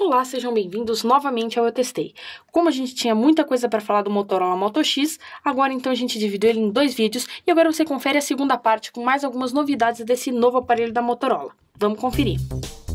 Olá, sejam bem-vindos novamente ao Eu Testei. Como a gente tinha muita coisa para falar do Motorola Moto X, agora então a gente dividiu ele em dois vídeos e agora você confere a segunda parte com mais algumas novidades desse novo aparelho da Motorola. Vamos conferir. Música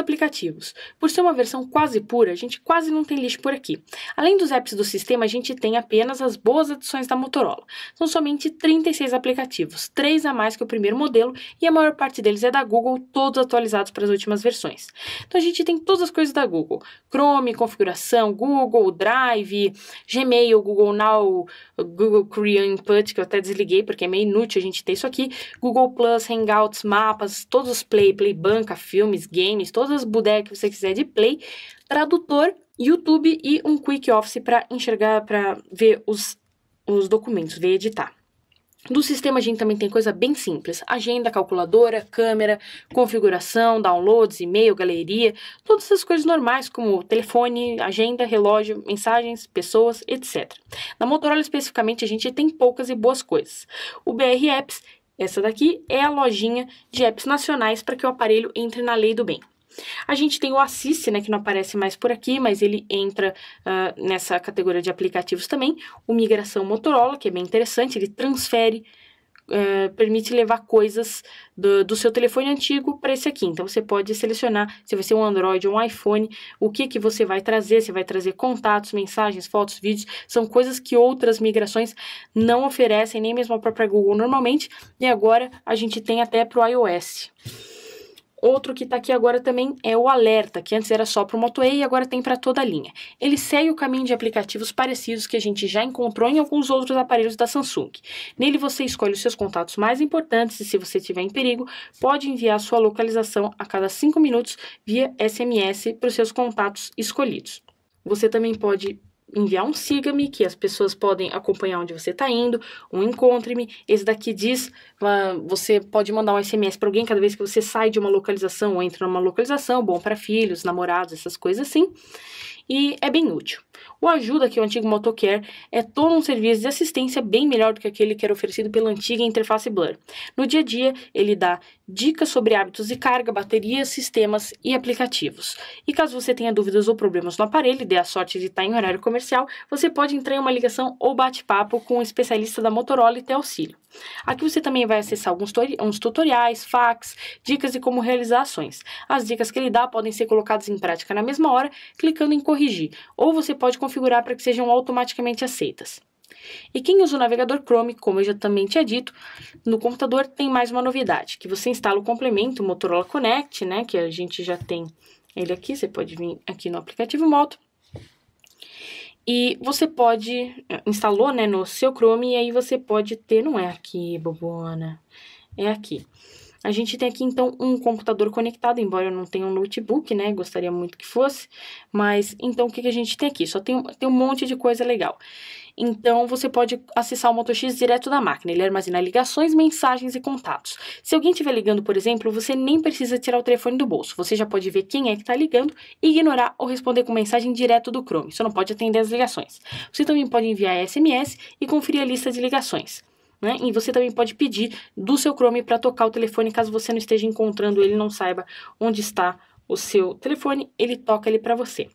aplicativos. Por ser uma versão quase pura, a gente quase não tem lixo por aqui. Além dos apps do sistema, a gente tem apenas as boas adições da Motorola. São somente 36 aplicativos, 3 a mais que o primeiro modelo, e a maior parte deles é da Google, todos atualizados para as últimas versões. Então a gente tem todas as coisas da Google: Chrome, configuração, Google Drive, Gmail, Google Now, Google Career Input, que eu até desliguei porque é meio inútil a gente ter isso aqui, Google Plus, Hangouts, mapas, todos os Play, Play Banca, filmes, games, todas as bodegas que você quiser de Play, tradutor, YouTube e um Quick Office para enxergar, para ver os, os documentos, ver editar no sistema a gente também tem coisa bem simples: agenda, calculadora, câmera, configuração, downloads, e-mail, galeria, todas essas coisas normais como telefone, agenda, relógio, mensagens, pessoas, etc. Na Motorola especificamente a gente tem poucas e boas coisas. O BR Apps essa daqui é a lojinha de apps nacionais para que o aparelho entre na lei do bem. A gente tem o Assist, né, que não aparece mais por aqui, mas ele entra uh, nessa categoria de aplicativos também. O Migração Motorola, que é bem interessante, ele transfere Uh, permite levar coisas do, do seu telefone antigo para esse aqui. Então você pode selecionar se vai ser um Android ou um iPhone, o que que você vai trazer, se vai trazer contatos, mensagens, fotos, vídeos, são coisas que outras migrações não oferecem, nem mesmo a própria Google normalmente, e agora a gente tem até para o iOS. Outro que está aqui agora também é o Alerta, que antes era só para o Motoei e agora tem para toda a linha. Ele segue o caminho de aplicativos parecidos que a gente já encontrou em alguns outros aparelhos da Samsung. Nele você escolhe os seus contatos mais importantes e se você estiver em perigo, pode enviar sua localização a cada 5 minutos via SMS para os seus contatos escolhidos. Você também pode enviar um siga-me, que as pessoas podem acompanhar onde você está indo, um encontre-me. Esse daqui diz, ah, você pode mandar um SMS para alguém cada vez que você sai de uma localização ou entra numa localização, bom para filhos, namorados, essas coisas assim. E é bem útil. O Ajuda, que é o antigo Motocare, é todo um serviço de assistência bem melhor do que aquele que era oferecido pela antiga interface Blur. No dia a dia, ele dá dicas sobre hábitos de carga, baterias, sistemas e aplicativos. E caso você tenha dúvidas ou problemas no aparelho, dê a sorte de estar em horário comercial, você pode entrar em uma ligação ou bate-papo com um especialista da Motorola e ter auxílio. Aqui você também vai acessar alguns uns tutoriais, fax, dicas e como realizar ações. As dicas que ele dá podem ser colocadas em prática na mesma hora, clicando em corrigir, ou você pode configurar para que sejam automaticamente aceitas. E quem usa o navegador Chrome, como eu já também tinha dito, no computador tem mais uma novidade, que você instala o complemento Motorola Connect, né, que a gente já tem ele aqui, você pode vir aqui no aplicativo Moto, e você pode. Eh, instalou, né, no seu Chrome, e aí você pode ter. Não é aqui, bobona é aqui. A gente tem aqui então um computador conectado, embora eu não tenha um notebook, né? Gostaria muito que fosse, mas então o que, que a gente tem aqui? Só tem, tem um monte de coisa legal. Então você pode acessar o Moto X direto da máquina. Ele armazena ligações, mensagens e contatos. Se alguém estiver ligando, por exemplo, você nem precisa tirar o telefone do bolso. Você já pode ver quem é que está ligando, ignorar ou responder com mensagem direto do Chrome. Você não pode atender as ligações. Você também pode enviar SMS e conferir a lista de ligações né? E você também pode pedir do seu Chrome para tocar o telefone caso você não esteja encontrando ele, não saiba onde está o seu telefone, ele toca ele para você.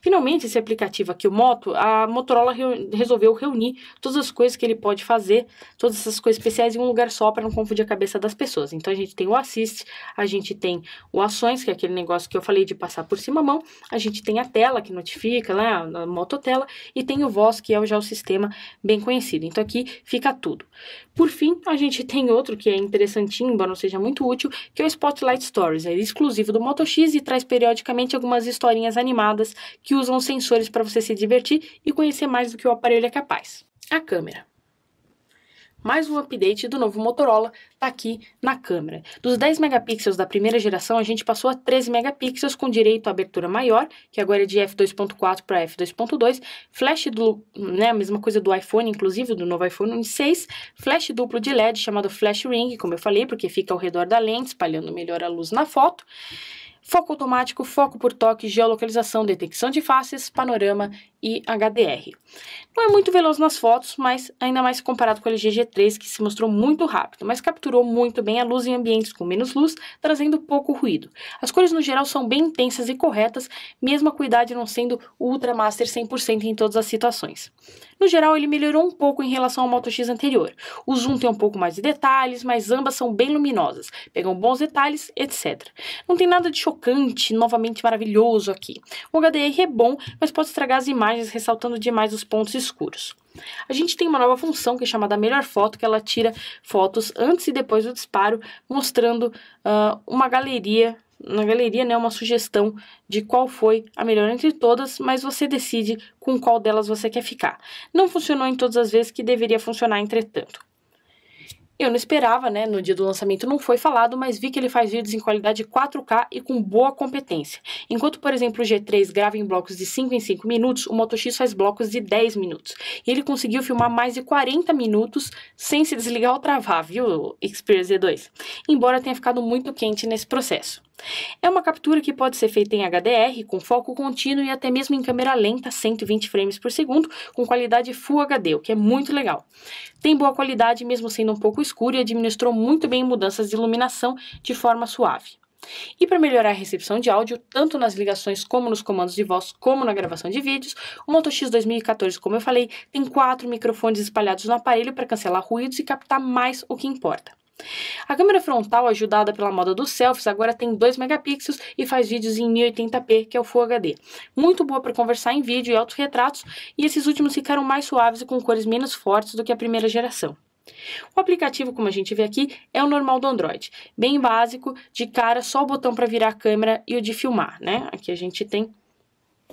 Finalmente, esse aplicativo aqui, o Moto, a Motorola resolveu reunir todas as coisas que ele pode fazer, todas essas coisas especiais em um lugar só para não confundir a cabeça das pessoas. Então a gente tem o Assist, a gente tem o Ações, que é aquele negócio que eu falei de passar por cima a mão, a gente tem a tela que notifica, né, a mototela, e tem o Voz, que é já o sistema bem conhecido. Então aqui fica tudo. Por fim, a gente tem outro que é interessantinho, embora não seja muito útil, que é o Spotlight Stories. é exclusivo do Moto X e traz periodicamente algumas historinhas animadas que usam sensores para você se divertir e conhecer mais do que o aparelho é capaz. A câmera mais um update do novo Motorola está aqui na câmera. Dos 10 megapixels da primeira geração, a gente passou a 13 megapixels com direito à abertura maior, que agora é de f2.4 para f2.2, flash do, né, a mesma coisa do iPhone, inclusive do novo iPhone 6, flash duplo de LED chamado flash ring, como eu falei, porque fica ao redor da lente, espalhando melhor a luz na foto. Foco automático, foco por toque, geolocalização, detecção de faces, panorama e HDR. Não é muito veloz nas fotos, mas ainda mais comparado com o LG G3, que se mostrou muito rápido, mas capturou muito bem a luz em ambientes com menos luz, trazendo pouco ruído. As cores no geral são bem intensas e corretas, mesmo a cuidade não sendo Ultra Master 100% em todas as situações. No geral, ele melhorou um pouco em relação ao Moto X anterior. O zoom tem um pouco mais de detalhes, mas ambas são bem luminosas, pegam bons detalhes, etc. Não tem nada de chocante, novamente maravilhoso aqui. O HDR é bom, mas pode estragar as imagens imagens ressaltando demais os pontos escuros. A gente tem uma nova função que é chamada melhor foto, que ela tira fotos antes e depois do disparo, mostrando uh, uma galeria, na galeria, né, uma sugestão de qual foi a melhor entre todas, mas você decide com qual delas você quer ficar. Não funcionou em todas as vezes que deveria funcionar, entretanto. Eu não esperava, né? No dia do lançamento não foi falado, mas vi que ele faz vídeos em qualidade 4K e com boa competência. Enquanto, por exemplo, o G3 grava em blocos de 5 em 5 minutos, o Moto X faz blocos de 10 minutos. E ele conseguiu filmar mais de 40 minutos sem se desligar ou travar, viu, Xperia Z2? Embora tenha ficado muito quente nesse processo. É uma captura que pode ser feita em HDR, com foco contínuo e até mesmo em câmera lenta, 120 frames por segundo, com qualidade Full HD, o que é muito legal. Tem boa qualidade, mesmo sendo um pouco escuro, e administrou muito bem mudanças de iluminação de forma suave. E para melhorar a recepção de áudio, tanto nas ligações como nos comandos de voz, como na gravação de vídeos, o Moto X 2014, como eu falei, tem quatro microfones espalhados no aparelho para cancelar ruídos e captar mais o que importa. A câmera frontal, ajudada pela moda dos selfies, agora tem 2 megapixels e faz vídeos em 1080p, que é o Full HD. Muito boa para conversar em vídeo e autorretratos, e esses últimos ficaram mais suaves e com cores menos fortes do que a primeira geração. O aplicativo, como a gente vê aqui, é o normal do Android, bem básico, de cara só o botão para virar a câmera e o de filmar, né? Aqui a gente tem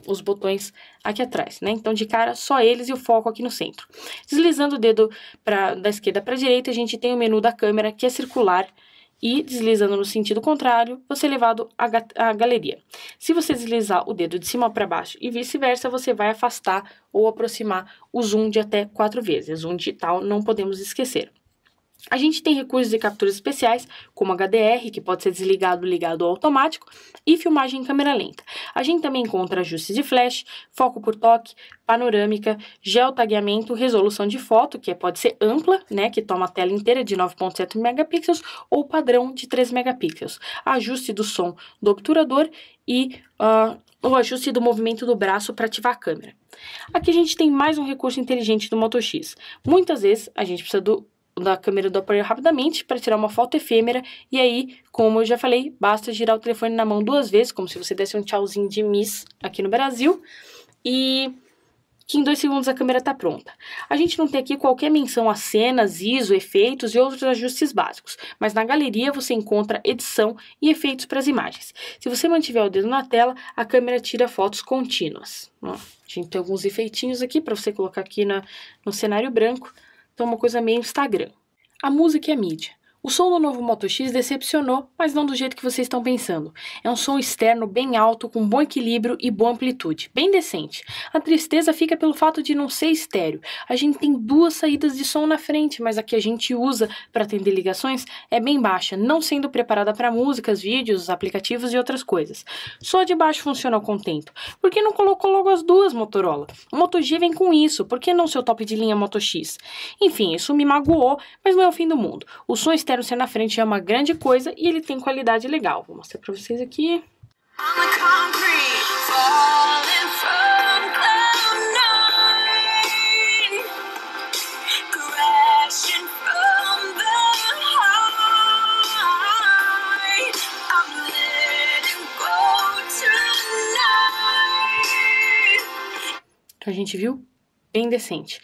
os botões aqui atrás, né? Então, de cara, só eles e o foco aqui no centro. Deslizando o dedo pra, da esquerda para a direita, a gente tem o menu da câmera, que é circular, e deslizando no sentido contrário, você é levado à, à galeria. Se você deslizar o dedo de cima para baixo e vice-versa, você vai afastar ou aproximar o zoom de até quatro vezes. Zoom digital, não podemos esquecer. A gente tem recursos de capturas especiais, como HDR, que pode ser desligado ligado ao automático, e filmagem em câmera lenta. A gente também encontra ajustes de flash, foco por toque, panorâmica, geotagueamento, resolução de foto, que é, pode ser ampla, né, que toma a tela inteira de 9.7 megapixels, ou padrão de 3 megapixels. Ajuste do som do obturador e uh, o ajuste do movimento do braço para ativar a câmera. Aqui a gente tem mais um recurso inteligente do Moto X. Muitas vezes a gente precisa do da câmera do aparelho rapidamente para tirar uma foto efêmera e aí, como eu já falei, basta girar o telefone na mão duas vezes, como se você desse um tchauzinho de miss aqui no Brasil e que em dois segundos a câmera está pronta. A gente não tem aqui qualquer menção a cenas, ISO, efeitos e outros ajustes básicos, mas na galeria você encontra edição e efeitos para as imagens. Se você mantiver o dedo na tela, a câmera tira fotos contínuas. a gente tem alguns efeitinhos aqui para você colocar aqui na, no cenário branco então, é uma coisa meio Instagram. A música e a mídia. O som do novo Moto X decepcionou, mas não do jeito que vocês estão pensando. É um som externo bem alto, com bom equilíbrio e boa amplitude, bem decente. A tristeza fica pelo fato de não ser estéreo. A gente tem duas saídas de som na frente, mas a que a gente usa para atender ligações é bem baixa, não sendo preparada para músicas, vídeos, aplicativos e outras coisas. Só de baixo funciona o contento. Por que não colocou logo as duas Motorola? O Moto G vem com isso, por que não seu top de linha Moto X? Enfim, isso me magoou, mas não é o fim do mundo. O som externo quero ser na frente, é uma grande coisa e ele tem qualidade legal. Vou mostrar pra vocês aqui. Então a gente viu bem decente.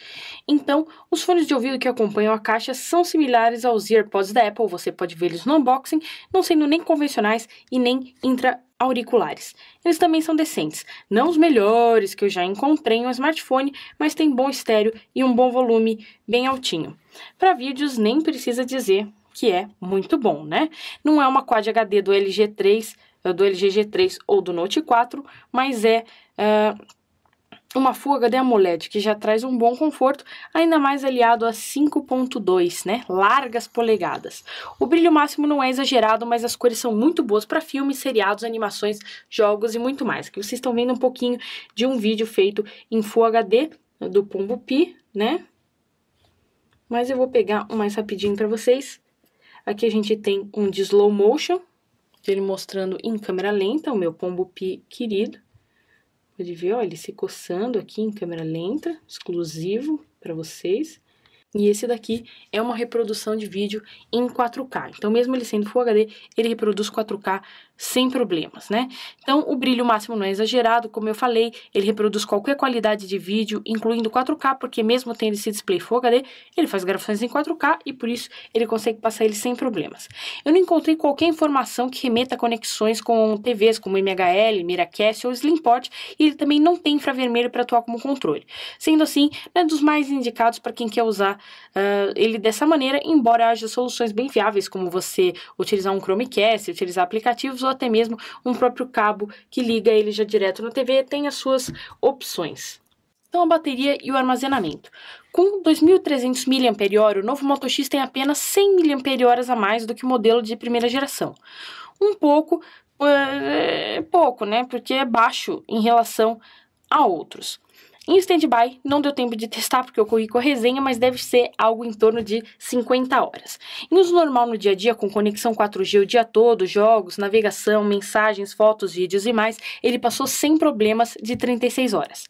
Então, os fones de ouvido que acompanham a caixa são similares aos AirPods da Apple, você pode vê-los no unboxing, não sendo nem convencionais e nem intra auriculares. Eles também são decentes, não os melhores que eu já encontrei em um smartphone, mas tem bom estéreo e um bom volume bem altinho. Para vídeos nem precisa dizer que é muito bom, né? Não é uma Quad HD do LG3, do LG G3 ou do Note 4, mas é uh, uma Full HD AMOLED, que já traz um bom conforto, ainda mais aliado a 5.2, né, largas polegadas. O brilho máximo não é exagerado, mas as cores são muito boas para filmes, seriados, animações, jogos e muito mais. Que vocês estão vendo um pouquinho de um vídeo feito em Full HD do Pombo Pi, né? Mas eu vou pegar um mais rapidinho para vocês. Aqui a gente tem um de slow motion, ele mostrando em câmera lenta, o meu Pombo Pi querido pode ver, ó, ele se coçando aqui em câmera lenta, exclusivo para vocês. E esse daqui é uma reprodução de vídeo em 4K. Então, mesmo ele sendo Full HD, ele reproduz 4K sem problemas, né? Então, o brilho máximo não é exagerado, como eu falei, ele reproduz qualquer qualidade de vídeo, incluindo 4K, porque mesmo tendo esse display Full HD, ele faz gravações em 4K e por isso ele consegue passar ele sem problemas. Eu não encontrei qualquer informação que remeta a conexões com TVs como MHL, Miracast ou Slimport, e ele também não tem infravermelho para atuar como controle. Sendo assim, é dos mais indicados para quem quer usar uh, ele dessa maneira, embora haja soluções bem viáveis, como você utilizar um Chromecast, utilizar aplicativos ou até mesmo um próprio cabo que liga ele já direto na TV, tem as suas opções. Então a bateria e o armazenamento. Com 2.300 mAh, o novo Moto X tem apenas 100 mAh a mais do que o modelo de primeira geração. Um pouco, é, pouco, né? Porque é baixo em relação a outros. Em stand-by, não deu tempo de testar porque eu corri com a resenha, mas deve ser algo em torno de 50 horas. Em uso normal no dia a dia, com conexão 4G o dia todo, jogos, navegação, mensagens, fotos, vídeos e mais, ele passou sem problemas de 36 horas.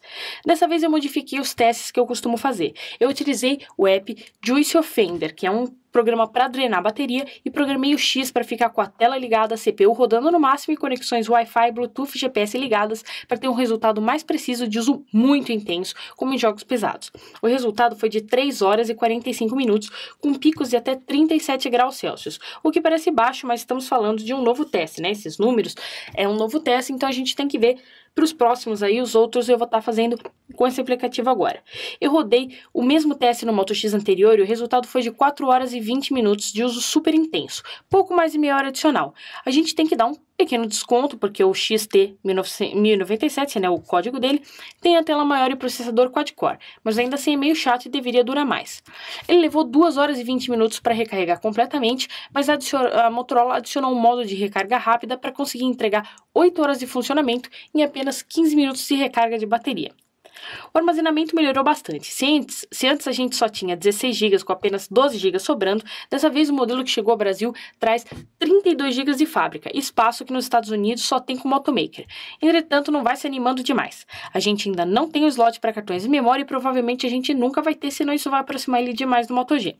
Dessa vez eu modifiquei os testes que eu costumo fazer. Eu utilizei o app Juice Offender, que é um programa para drenar a bateria e programei o X para ficar com a tela ligada, a CPU rodando no máximo e conexões Wi-Fi, Bluetooth e GPS ligadas para ter um resultado mais preciso de uso muito intenso, como em jogos pesados. O resultado foi de 3 horas e 45 minutos, com picos de até 37 graus Celsius, o que parece baixo, mas estamos falando de um novo teste, né? Esses números é um novo teste, então a gente tem que ver para os próximos aí, os outros eu vou estar tá fazendo com esse aplicativo agora. Eu rodei o mesmo teste no Moto X anterior e o resultado foi de 4 horas e 20 minutos de uso super intenso, pouco mais de meia hora adicional. A gente tem que dar um pequeno desconto, porque o XT1097, né, o código dele, tem a tela maior e processador quad-core, mas ainda assim é meio chato e deveria durar mais. Ele levou 2 horas e 20 minutos para recarregar completamente, mas a, a Motorola adicionou um modo de recarga rápida para conseguir entregar 8 horas de funcionamento em apenas 15 minutos de recarga de bateria. O armazenamento melhorou bastante. Se antes, se antes a gente só tinha 16 GB com apenas 12 GB sobrando, dessa vez o modelo que chegou ao Brasil traz 32 GB de fábrica, espaço que nos Estados Unidos só tem o automaker. Entretanto, não vai se animando demais. A gente ainda não tem o slot para cartões de memória e provavelmente a gente nunca vai ter, senão isso vai aproximar ele demais do Moto G.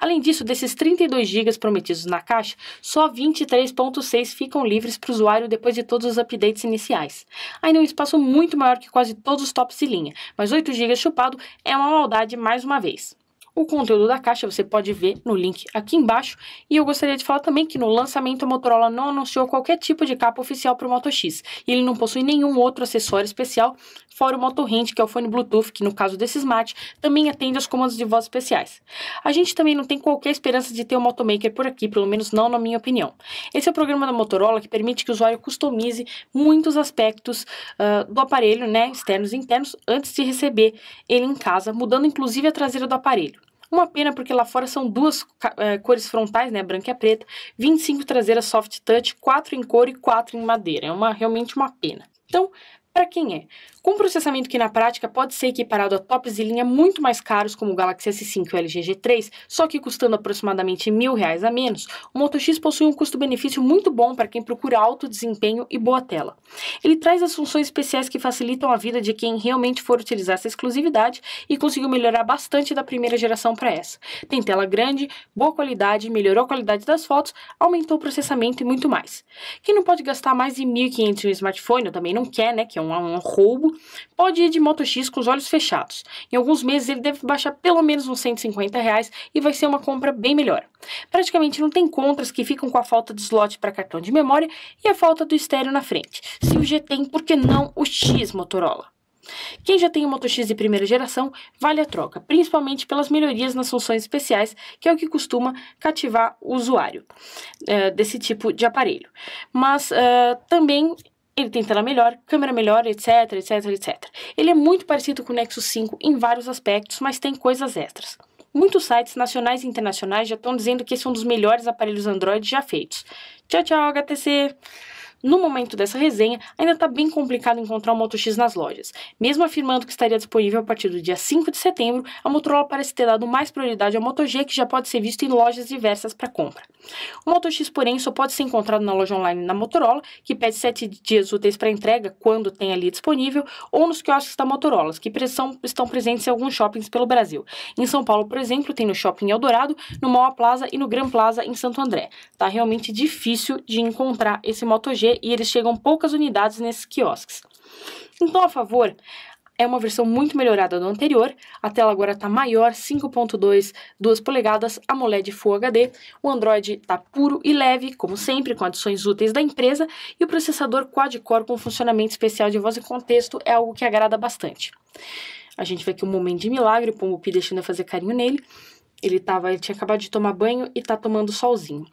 Além disso, desses 32 GB prometidos na caixa, só 23.6 ficam livres para o usuário depois de todos os updates iniciais. Ainda é um espaço muito maior que quase todos os tops de linha barriguinha, mas 8 GB chupado é uma maldade mais uma vez. O conteúdo da caixa você pode ver no link aqui embaixo. E eu gostaria de falar também que no lançamento a Motorola não anunciou qualquer tipo de capa oficial para o Moto X. E ele não possui nenhum outro acessório especial, fora o Moto Hand, que é o fone Bluetooth, que no caso desse Smart também atende aos comandos de voz especiais. A gente também não tem qualquer esperança de ter um Motomaker por aqui, pelo menos não na minha opinião. Esse é o programa da Motorola que permite que o usuário customize muitos aspectos uh, do aparelho, né, externos e internos, antes de receber ele em casa, mudando inclusive a traseira do aparelho. Uma pena porque lá fora são duas é, cores frontais, né, branca e preta, 25 traseiras soft touch, 4 em couro e 4 em madeira. É uma realmente uma pena. Então, para quem é, com um processamento que na prática pode ser equiparado a tops de linha muito mais caros como o Galaxy S5 e o LG G3, só que custando aproximadamente mil reais a menos, o Moto X possui um custo-benefício muito bom para quem procura alto desempenho e boa tela. Ele traz as funções especiais que facilitam a vida de quem realmente for utilizar essa exclusividade e conseguiu melhorar bastante da primeira geração para essa. Tem tela grande, boa qualidade, melhorou a qualidade das fotos, aumentou o processamento e muito mais. Quem não pode gastar mais de 1.500 em um smartphone, ou também não quer, né, que é um relação um roubo, pode ir de Moto X com os olhos fechados. Em alguns meses ele deve baixar pelo menos uns 150 reais e vai ser uma compra bem melhor. Praticamente não tem contras que ficam com a falta de slot para cartão de memória e a falta do estéreo na frente. Se o G tem, por que não o X Motorola? Quem já tem o Moto X de primeira geração vale a troca, principalmente pelas melhorias nas funções especiais, que é o que costuma cativar o usuário eh, desse tipo de aparelho. Mas eh, também ele tem tela melhor, câmera melhor, etc, etc, etc. Ele é muito parecido com o Nexus 5 em vários aspectos, mas tem coisas extras. Muitos sites nacionais e internacionais já estão dizendo que esse é um dos melhores aparelhos Android já feitos. Tchau, tchau, HTC! No momento dessa resenha, ainda está bem complicado encontrar o Moto X nas lojas. Mesmo afirmando que estaria disponível a partir do dia 5 de setembro, a Motorola parece ter dado mais prioridade ao Moto G, que já pode ser visto em lojas diversas para compra. O Moto X, porém, só pode ser encontrado na loja online da Motorola, que pede 7 dias úteis para entrega, quando tem ali disponível, ou nos quiosques da Motorola, que pressão, estão presentes em alguns shoppings pelo Brasil. Em São Paulo, por exemplo, tem no Shopping Eldorado, no Mall Plaza e no Gran Plaza em Santo André. Tá realmente difícil de encontrar esse Moto G e eles chegam poucas unidades nesses quiosques. Então, a favor, é uma versão muito melhorada do anterior, a tela agora está maior, 5.2, 2 polegadas, AMOLED Full HD, o Android está puro e leve, como sempre, com adições úteis da empresa, e o processador quad-core com funcionamento especial de voz e contexto é algo que agrada bastante. A gente vê aqui um momento de milagre, o Pombo deixando eu fazer carinho nele, ele, tava, ele tinha acabado de tomar banho e está tomando solzinho.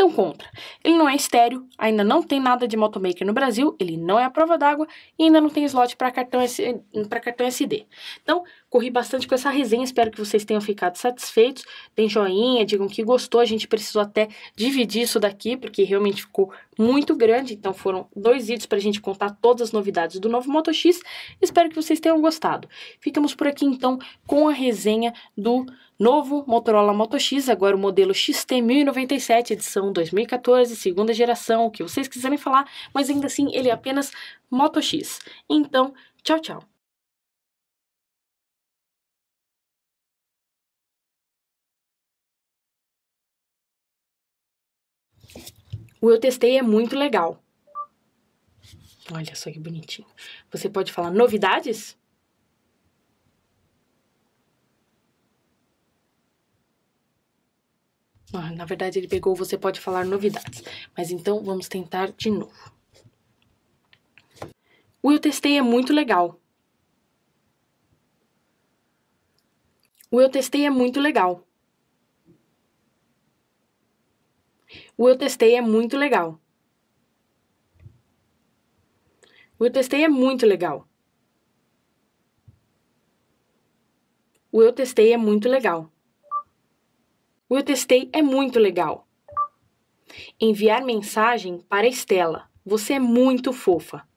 Então contra. Ele não é estéreo, ainda não tem nada de motomaker no Brasil, ele não é a prova d'água e ainda não tem slot para cartão, S... cartão SD. Então, Corri bastante com essa resenha, espero que vocês tenham ficado satisfeitos. Deem joinha, digam que gostou. A gente precisou até dividir isso daqui, porque realmente ficou muito grande. Então foram dois vídeos para a gente contar todas as novidades do novo Moto X. Espero que vocês tenham gostado. Ficamos por aqui então com a resenha do novo Motorola Moto X, agora o modelo XT 1097, edição 2014, segunda geração, o que vocês quiserem falar, mas ainda assim ele é apenas Moto X. Então, tchau, tchau. O eu testei é muito legal. Olha só que bonitinho. Você pode falar novidades? Ah, na verdade, ele pegou você pode falar novidades. Mas então, vamos tentar de novo. O eu testei é muito legal. O eu testei é muito legal. O Eu Testei é muito legal. O Eu Testei é muito legal. O Eu Testei é muito legal. O Eu Testei é muito legal. Enviar mensagem para Estela. Você é muito fofa.